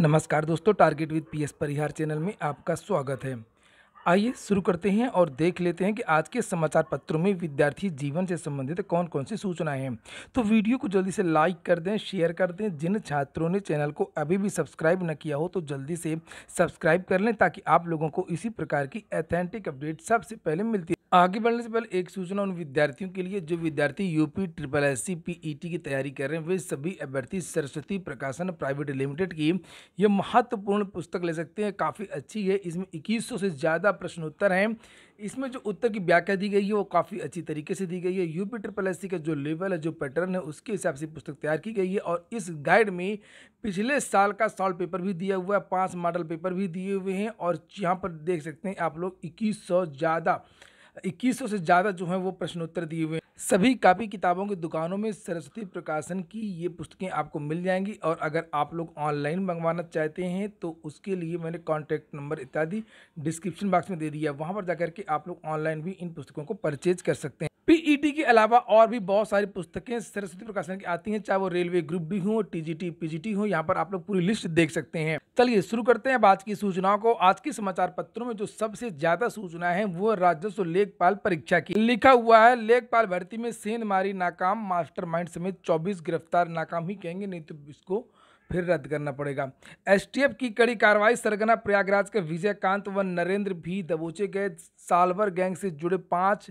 नमस्कार दोस्तों target with PS Parihar channel में आपका स्वागत है आइए शुरू करते हैं और देख लेते हैं कि आज के समाचार पत्रों में विद्यार्थी जीवन से संबंधित कौन कौन सी सूचनाएं हैं तो वीडियो को जल्दी से लाइक कर दें शेयर कर दें जिन छात्रों ने चैनल को अभी भी सब्सक्राइब न किया हो तो जल्दी से सब्सक्राइब कर लें ताकि आप लोगों को इसी प्रकार की अथेंटिक अपडेट सबसे पहले मिलती आगे बढ़ने से पहले एक सूचना उन विद्यार्थियों के लिए जो विद्यार्थी UP triple S C PET की तैयारी कर रहे हैं वे सभी अभ्यर्थी सरस्वती प्रकाशन प्राइवेट लिमिटेड की यह महत्वपूर्ण पुस्तक ले सकते हैं काफ़ी अच्छी है इसमें 2100 से ज़्यादा प्रश्न उत्तर हैं इसमें जो उत्तर की व्याख्या दी गई है वो काफ़ी अच्छी तरीके से दी गई है यूपी ट्रिपल एस का जो लेवल है जो पैटर्न है उसके हिसाब से पुस्तक तैयार की गई है और इस गाइड में पिछले साल का सॉल्व पेपर भी दिया हुआ है पाँच मॉडल पेपर भी दिए हुए हैं और यहाँ पर देख सकते हैं आप लोग इक्कीस ज़्यादा इक्कीसों से ज़्यादा जो हैं वो प्रश्नोत्तर दिए हुए सभी कापी किताबों की दुकानों में सरस्वती प्रकाशन की ये पुस्तकें आपको मिल जाएंगी और अगर आप लोग ऑनलाइन मंगवाना चाहते हैं तो उसके लिए मैंने कॉन्टैक्ट नंबर इत्यादि डिस्क्रिप्शन बॉक्स में दे दिया वहाँ पर जाकर के आप लोग ऑनलाइन भी इन पुस्तकों को परचेज कर सकते हैं टीईटी के अलावा और भी बहुत सारी पुस्तकें सरस्वती प्रकाशन की आती हैं चाहे वो रेलवे ग्रुप भी हो टीजीटी पीजीटी हो यहाँ पर आप लोग पूरी लिस्ट देख सकते हैं चलिए शुरू करते हैं अब आज की सूचनाओं को आज के समाचार पत्रों में जो सबसे ज्यादा सूचना है वो राजस्व लेखपाल परीक्षा की लिखा हुआ है लेखपाल भर्ती में सेंध मारी नाकाम मास्टर समेत चौबीस गिरफ्तार नाकाम ही कहेंगे नहीं तो इसको फिर रद्द करना पड़ेगा एसटीएफ की कड़ी कार्रवाई सरगना प्रयागराज के विजय कांत व नरेंद्र भी दबोचे गए सालवर गैंग से जुड़े पाँच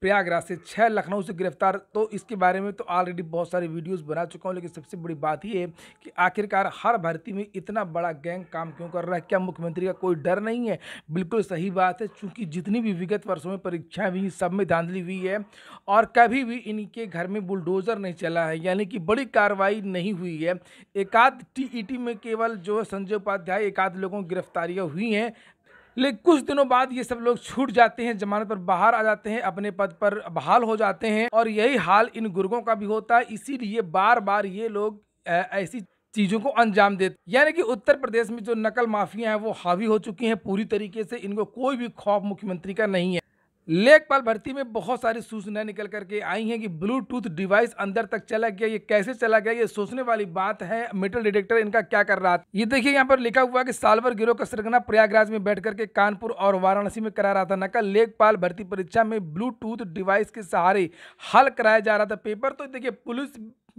प्रयागराज से छः लखनऊ से गिरफ्तार तो इसके बारे में तो ऑलरेडी बहुत सारे वीडियोस बना चुका हूँ लेकिन सबसे बड़ी बात यह है कि आखिरकार हर भर्ती में इतना बड़ा गैंग काम क्यों कर रहा है क्या मुख्यमंत्री का कोई डर नहीं है बिल्कुल सही बात है चूँकि जितनी भी विगत वर्षों में परीक्षाएं हुई सब में धांधली हुई है और कभी भी इनके घर में बुलडोज़र नहीं चला है यानी कि बड़ी कार्रवाई नहीं हुई है एकाध टीईटी में केवल जो संजय उपाध्याय एक आध लोगों की गिरफ्तारियाँ हुई हैं लेकिन कुछ दिनों बाद ये सब लोग छूट जाते हैं जमानत पर बाहर आ जाते हैं अपने पद पर बहाल हो जाते हैं और यही हाल इन गुर्गों का भी होता है इसीलिए बार बार ये लोग ऐसी चीज़ों को अंजाम देते यानी कि उत्तर प्रदेश में जो नकल माफिया हैं वो हावी हो चुकी हैं पूरी तरीके से इनको कोई भी खौफ मुख्यमंत्री का नहीं है लेखपाल भर्ती में बहुत सारी सूचनाएं निकल करके आई हैं कि ब्लूटूथ डिवाइस अंदर तक चला गया ये कैसे चला गया ये सोचने वाली बात है मेटल डिटेक्टर इनका क्या कर रहा था ये देखिए यहाँ पर लिखा हुआ कि सालवर गिरोह का सरगना प्रयागराज में बैठ करके कानपुर और वाराणसी में करा रहा था नकल लेखपाल भर्ती परीक्षा में ब्लूटूथ डिवाइस के सहारे हल कराया जा रहा था पेपर तो देखिये पुलिस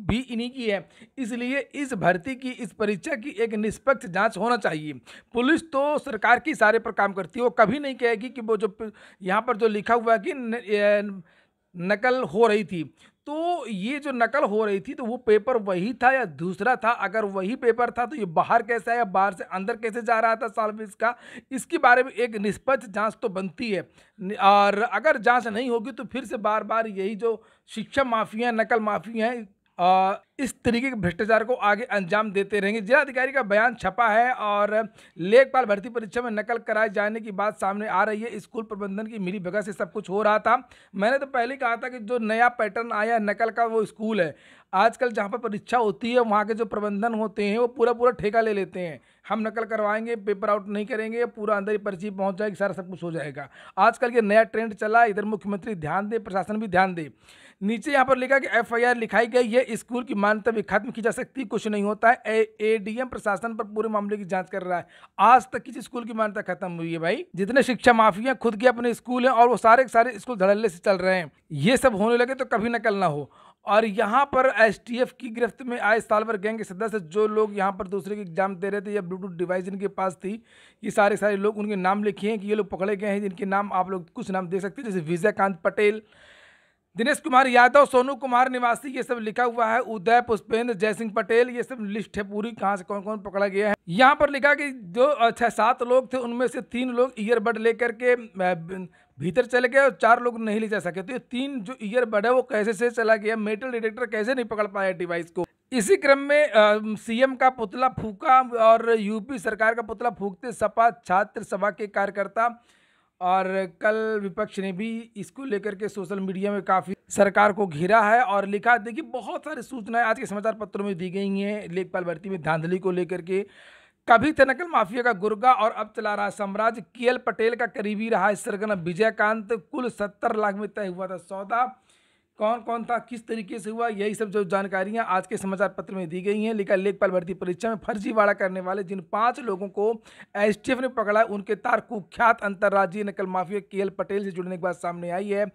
भी इन्हीं की है इसलिए इस भर्ती की इस परीक्षा की एक निष्पक्ष जांच होना चाहिए पुलिस तो सरकार के इशारे पर काम करती है वो कभी नहीं कहेगी कि वो जो यहाँ पर जो लिखा हुआ है कि नकल हो रही थी तो ये जो नकल हो रही थी तो वो पेपर वही था या दूसरा था अगर वही पेपर था तो ये बाहर कैसे आया बाहर से अंदर कैसे जा रहा था साल में इसका इसके बारे में एक निष्पक्ष जांच तो बनती है और अगर जांच नहीं होगी तो फिर से बार बार यही जो शिक्षा माफिया नकल माफिया है इस तरीके के भ्रष्टाचार को आगे अंजाम देते रहेंगे जिलाधिकारी का बयान छपा है और लेखपाल भर्ती परीक्षा में नकल कराए जाने की बात सामने आ रही है स्कूल प्रबंधन की मिली भगत से सब कुछ हो रहा था मैंने तो पहले कहा था कि जो नया पैटर्न आया नकल का वो स्कूल है आजकल जहाँ पर परीक्षा होती है वहाँ के जो प्रबंधन होते हैं वो पूरा पूरा ठेका ले लेते हैं हम नकल करवाएंगे पेपर आउट नहीं करेंगे पूरा अंदर ही पर्ची पहुँच जाएगी सारा सब कुछ हो जाएगा आजकल ये नया ट्रेंड चला इधर मुख्यमंत्री ध्यान दे प्रशासन भी ध्यान दे नीचे यहाँ पर लिखा कि आर लिखाई गई है स्कूल की मान्यता भी खत्म की जा सकती कुछ नहीं होता है एडीएम प्रशासन पर पूरे मामले की जांच कर रहा है आज तक किसी स्कूल की मान्यता खत्म हुई है भाई जितने शिक्षा माफिया खुद के अपने स्कूल हैं और वो सारे सारे स्कूल धड़ल्ले से चल रहे हैं ये सब होने लगे तो कभी नकल ना हो और यहाँ पर एफ की गिरफ्त में आए सालवर गैंग के सदस्य जो लोग यहाँ पर दूसरे के एग्जाम दे रहे थे या ब्लूटूथ डिवाइस जिनके पास थी ये सारे सारे लोग उनके नाम लिखे हैं कि ये लोग पकड़े गए हैं जिनके नाम आप लोग कुछ नाम देख सकते हैं जैसे विजयकांत पटेल दिनेश कुमार यादव सोनू कुमार निवासी ये सब लिखा हुआ है उदय पुष्पेंद्र जयसिंह पटेल ये सब लिस्ट है पूरी कहाँ से कौन कौन पकड़ा गया है यहाँ पर लिखा कि जो छः अच्छा, सात लोग थे उनमें से तीन लोग ईयरबड लेकर के भीतर चले गए और चार लोग नहीं ले जा सके तो ये तीन जो ईयरबड है वो कैसे से चला गया मेटल डिटेक्टर कैसे नहीं पकड़ पाया डिवाइस को इसी क्रम में सीएम का पुतला फूका और यूपी सरकार का पुतला फूकते सपा छात्र सभा के कार्यकर्ता और कल विपक्ष ने भी इसको लेकर के सोशल मीडिया में काफ़ी सरकार को घिरा है और लिखा देखिए बहुत सारी सूचनाएं आज के समाचार पत्रों में दी गई हैं लेखपाल भर्ती में धांधली को लेकर के कभी थे नकल माफिया का गुर्गा और अब चला रहा साम्राज्य के पटेल का करीबी रहा सरगना विजयकांत कुल सत्तर लाख में तय हुआ था सौदा कौन कौन था किस तरीके से हुआ यही सब जो जानकारियां आज के समाचार पत्र में दी गई हैं लेकिन लेखपाल भर्ती परीक्षा में फर्जीवाड़ा करने वाले जिन पांच लोगों को एस ने पकड़ा उनके तार कुख्यात अंतर्राज्यीय नकल माफिया के एल पटेल से जुड़ने की बात सामने आई है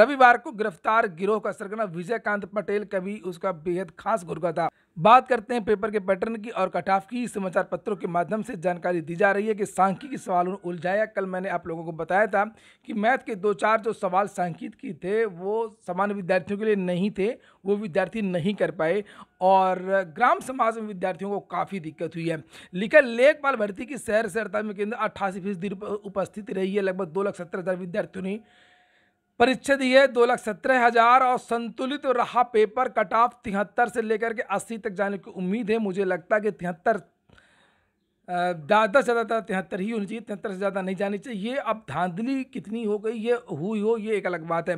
रविवार को गिरफ्तार गिरोह का सरगना विजयकांत पटेल का भी उसका बेहद खास गुर्गा था बात करते हैं पेपर के पैटर्न की और कट ऑफ की समाचार पत्रों के माध्यम से जानकारी दी जा रही है कि सांख्यिकी सवालों ने उलझाया कल मैंने आप लोगों को बताया था कि मैथ के दो चार जो सवाल की थे वो सामान्य विद्यार्थियों के लिए नहीं थे वो विद्यार्थी नहीं कर पाए और ग्राम समाज में विद्यार्थियों को काफ़ी दिक्कत हुई है लिखा लेखपाल भर्ती की शहर से में केंद्र अट्ठासी फीसदी उपस्थित रही है लगभग दो लाख सत्तर हज़ार विद्यार्थियों ने परीक्षा दी है दो लाख सत्रह हज़ार और संतुलित तो रहा पेपर कट ऑफ तिहत्तर से लेकर के अस्सी तक जाने की उम्मीद है मुझे लगता है कि तिहत्तर ज़्यादा से ज़्यादा तिहत्तर ही होनी चाहिए तिहत्तर से ज़्यादा नहीं जानी चाहिए ये अब धांधली कितनी हो गई ये हुई हो ये एक अलग बात है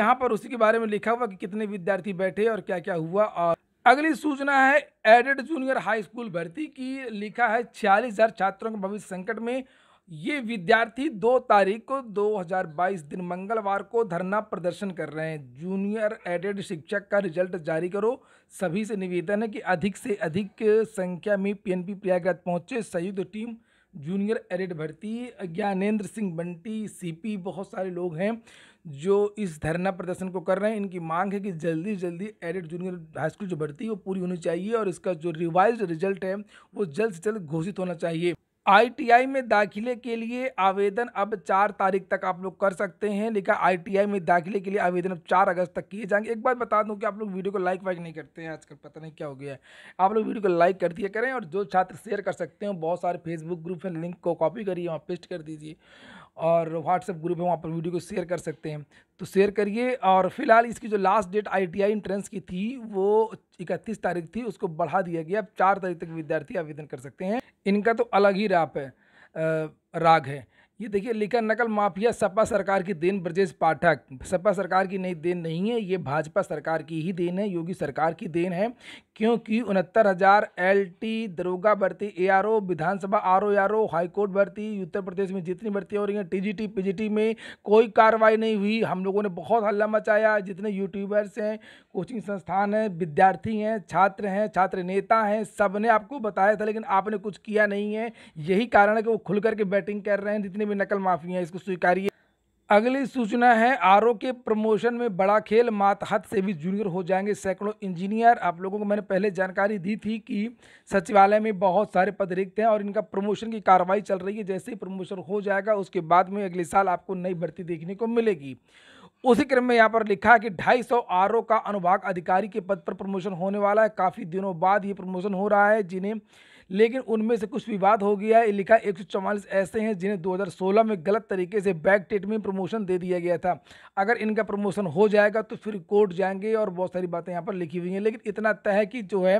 यहाँ पर उसी के बारे में लिखा हुआ कि कितने विद्यार्थी बैठे और क्या क्या हुआ और अगली सूचना है एडेड जूनियर हाई स्कूल भर्ती की लिखा है छियालीस हज़ार छात्रों के भविष्य संकट में ये विद्यार्थी दो तारीख को 2022 दिन मंगलवार को धरना प्रदर्शन कर रहे हैं जूनियर एडेड शिक्षक का रिजल्ट जारी करो सभी से निवेदन है कि अधिक से अधिक संख्या में पीएनपी प्रयागराज पहुंचे संयुक्त टीम जूनियर एडेड भर्ती ज्ञानेंद्र सिंह बंटी सीपी बहुत सारे लोग हैं जो इस धरना प्रदर्शन को कर रहे हैं इनकी मांग है कि जल्दी जल्दी एडेड जूनियर हाई स्कूल जो भर्ती है वो पूरी होनी चाहिए और इसका जो रिवाइज रिजल्ट है वो जल्द से जल्द घोषित होना चाहिए आईटीआई में दाखिले के लिए आवेदन अब चार तारीख तक आप लोग कर सकते हैं लेकिन आईटीआई में दाखिले के लिए आवेदन अब चार अगस्त तक किए जाएंगे एक बात बता दूं कि आप लोग वीडियो को लाइक वाइक नहीं करते हैं आजकल पता नहीं क्या हो गया है आप लोग वीडियो को लाइक कर दिया करें और जो छात्र शेयर कर सकते हैं बहुत सारे फेसबुक ग्रुप हैं लिंक को कॉपी करिए वहाँ पेस्ट कर दीजिए और व्हाट्सएप ग्रुप है वहाँ पर वीडियो को शेयर कर सकते हैं तो शेयर करिए और फिलहाल इसकी जो लास्ट डेट आईटीआई एंट्रेंस की थी वो 31 तारीख थी उसको बढ़ा दिया गया अब चार तारीख तक विद्यार्थी आवेदन कर सकते हैं इनका तो अलग ही राप है राग है ये देखिए लिखा नकल माफिया सपा सरकार की देन ब्रजेश पाठक सपा सरकार की नई देन नहीं है ये भाजपा सरकार की ही देन है योगी सरकार की देन है क्योंकि उनहत्तर हज़ार एल दरोगा भर्ती एआरओ विधानसभा R O R O high court भर्ती उत्तर प्रदेश में जितनी भर्ती हो रही हैं टीजीटी पीजीटी में कोई कार्रवाई नहीं हुई हम लोगों ने बहुत हल्ला मचाया जितने यूट्यूबर्स हैं कोचिंग संस्थान हैं विद्यार्थी हैं छात्र हैं छात्र नेता हैं सब ने आपको बताया था लेकिन आपने कुछ किया नहीं है यही कारण है कि वो खुल करके बैटिंग कर रहे हैं जितने जितनी भी नकल माफी है इसको स्वीकारिए अगली सूचना है आर के प्रमोशन में बड़ा खेल मातहत से भी जूनियर हो जाएंगे सैकड़ों इंजीनियर आप लोगों को मैंने पहले जानकारी दी थी कि सचिवालय में बहुत सारे पद रिक्त हैं और इनका प्रमोशन की कार्रवाई चल रही है जैसे ही प्रमोशन हो जाएगा उसके बाद में अगले साल आपको नई भर्ती देखने को मिलेगी उसी क्रम में यहाँ पर लिखा है कि ढाई सौ का अनुभाग अधिकारी के पद पर प्रमोशन होने वाला है काफ़ी दिनों बाद ये प्रमोशन हो रहा है जिन्हें लेकिन उनमें से कुछ विवाद हो गया है लिखा एक ऐसे हैं जिन्हें 2016 में गलत तरीके से बैक टेट में प्रमोशन दे दिया गया था अगर इनका प्रमोशन हो जाएगा तो फिर कोर्ट जाएंगे और बहुत सारी बातें यहाँ पर लिखी हुई हैं लेकिन इतना तय है कि जो है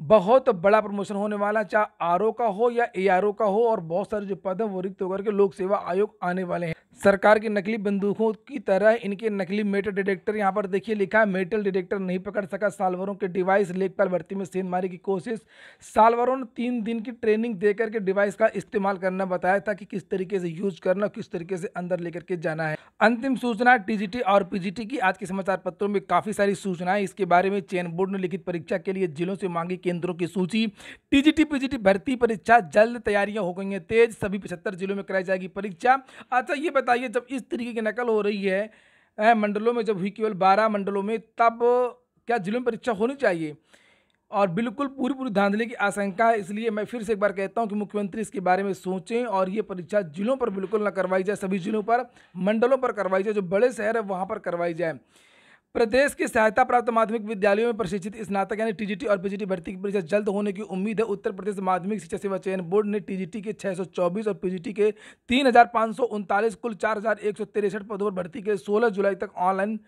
बहुत बड़ा प्रमोशन होने वाला चाहे आर का हो या ए का हो और बहुत सारे जो पद हैं वो रिक्त होकर के लोक सेवा आयोग आने वाले हैं सरकार की नकली बंदूकों की तरह इनके नकली मेटल डिटेक्टर यहाँ पर देखिए लिखा है मेटल डिटेक्टर नहीं पकड़ सका सालवरों के डिवाइस लेखपाल भर्ती में सेंध मारी की कोशिश सालवरों ने तीन दिन की ट्रेनिंग देकर के डिवाइस का इस्तेमाल करना बताया था कि किस तरीके से यूज करना किस तरीके से अंदर लेकर के जाना है अंतिम सूचना टीजीटी और पीजीटी की आज के समाचार पत्रों में काफी सारी सूचना इसके बारे में चयन बोर्ड ने लिखित परीक्षा के लिए जिलों से मांगी केंद्रों की सूची टीजीटी पीजीटी भर्ती परीक्षा जल्द तैयारियां हो गई हैं तेज सभी पचहत्तर जिलों में कराई जाएगी परीक्षा अच्छा ये बताइए जब इस तरीके की नकल हो रही है मंडलों में जब हुई केवल बारह मंडलों में तब क्या जिलों में परीक्षा होनी चाहिए और बिल्कुल पूरी पूरी धांधली की आशंका है इसलिए मैं फिर से एक बार कहता हूं कि मुख्यमंत्री इसके बारे में सोचें और ये परीक्षा जिलों पर बिल्कुल ना करवाई जाए सभी जिलों पर मंडलों पर करवाई जाए जो बड़े शहर है वहाँ पर करवाई जाए प्रदेश के सहायता प्राप्त माध्यमिक विद्यालयों में प्रशिक्षित स्नातक यानी टीजीटी और पीजीटी भर्ती की परीक्षा जल्द होने की उम्मीद है उत्तर प्रदेश माध्यमिक शिक्षा सेवा चयन बोर्ड ने टीजीटी के 624 और पीजीटी के तीन कुल चार पदों पर भर्ती के 16 जुलाई तक ऑनलाइन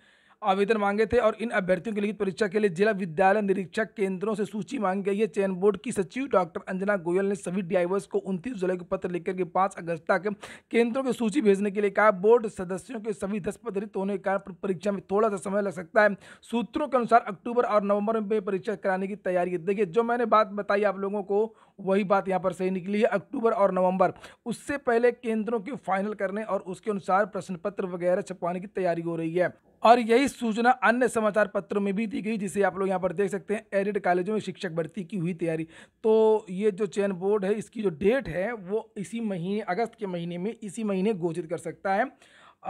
आवेदन मांगे थे और इन अभ्यर्थियों की लिखित परीक्षा के लिए जिला विद्यालय निरीक्षक केंद्रों से सूची मांगी गई है चयन बोर्ड की सचिव डॉक्टर अंजना गोयल ने सभी ड्राइवर्स को उनतीस जुलाई को पत्र लिखकर के पाँच अगस्त तक केंद्रों की के सूची भेजने के लिए कहा बोर्ड सदस्यों के सभी दस पदरित होने के कारण परीक्षा में थोड़ा सा समय लग सकता है सूत्रों के अनुसार अक्टूबर और नवंबर में परीक्षा कराने की तैयारी देखिए जो मैंने बात बताई आप लोगों को वही बात यहाँ पर सही निकली है अक्टूबर और नवंबर उससे पहले केंद्रों के फाइनल करने और उसके अनुसार प्रश्न पत्र वगैरह छपवाने की तैयारी हो रही है और यही सूचना अन्य समाचार पत्रों में भी दी गई जिसे आप लोग यहाँ पर देख सकते हैं एडेड कॉलेजों में शिक्षक भर्ती की हुई तैयारी तो ये जो चयन बोर्ड है इसकी जो डेट है वो इसी महीने अगस्त के महीने में इसी महीने घोषित कर सकता है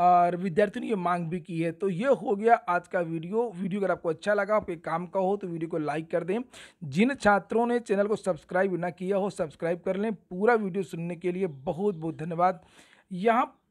और विद्यार्थियों ने ये मांग भी की है तो ये हो गया आज का वीडियो वीडियो अगर आपको अच्छा लगा आपके काम का हो तो वीडियो को लाइक कर दें जिन छात्रों ने चैनल को सब्सक्राइब ना किया हो सब्सक्राइब कर लें पूरा वीडियो सुनने के लिए बहुत बहुत धन्यवाद यहाँ